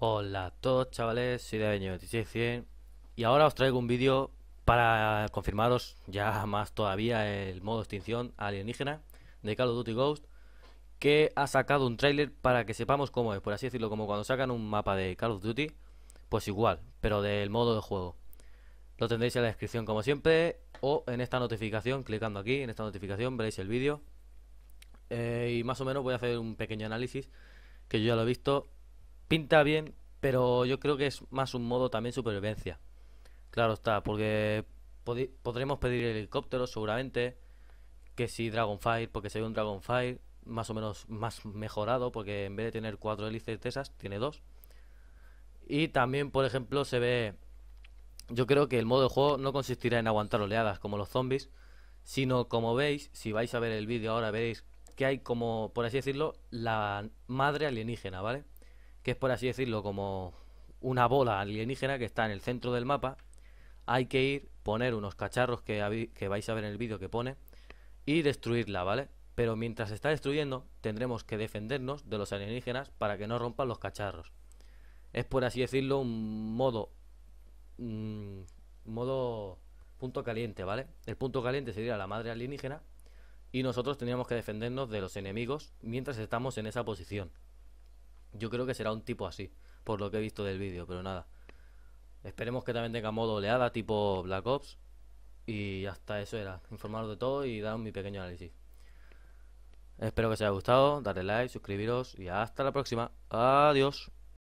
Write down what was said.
Hola a todos chavales, soy david 26100 y ahora os traigo un vídeo para confirmaros ya más todavía el modo extinción alienígena de Call of Duty Ghost que ha sacado un trailer para que sepamos cómo es, por así decirlo, como cuando sacan un mapa de Call of Duty, pues igual, pero del modo de juego. Lo tendréis en la descripción como siempre o en esta notificación, clicando aquí, en esta notificación veréis el vídeo. Eh, y más o menos voy a hacer un pequeño análisis que yo ya lo he visto. Pinta bien, pero yo creo que es más un modo también supervivencia. Claro está, porque podremos pedir helicópteros seguramente, que si Dragonfire, porque se ve un Dragonfire más o menos más mejorado, porque en vez de tener cuatro hélices de esas, tiene dos. Y también, por ejemplo, se ve yo creo que el modo de juego no consistirá en aguantar oleadas como los zombies, sino como veis, si vais a ver el vídeo ahora veréis que hay como, por así decirlo, la madre alienígena, ¿vale? Que es por así decirlo como una bola alienígena que está en el centro del mapa. Hay que ir, poner unos cacharros que, que vais a ver en el vídeo que pone y destruirla, ¿vale? Pero mientras está destruyendo tendremos que defendernos de los alienígenas para que no rompan los cacharros. Es por así decirlo un modo Mm, modo punto caliente, ¿vale? El punto caliente sería la madre alienígena y nosotros teníamos que defendernos de los enemigos mientras estamos en esa posición. Yo creo que será un tipo así, por lo que he visto del vídeo, pero nada. Esperemos que también tenga modo oleada tipo Black Ops. Y hasta eso era, informaros de todo y daros mi pequeño análisis. Espero que os haya gustado, darle like, suscribiros y hasta la próxima. Adiós.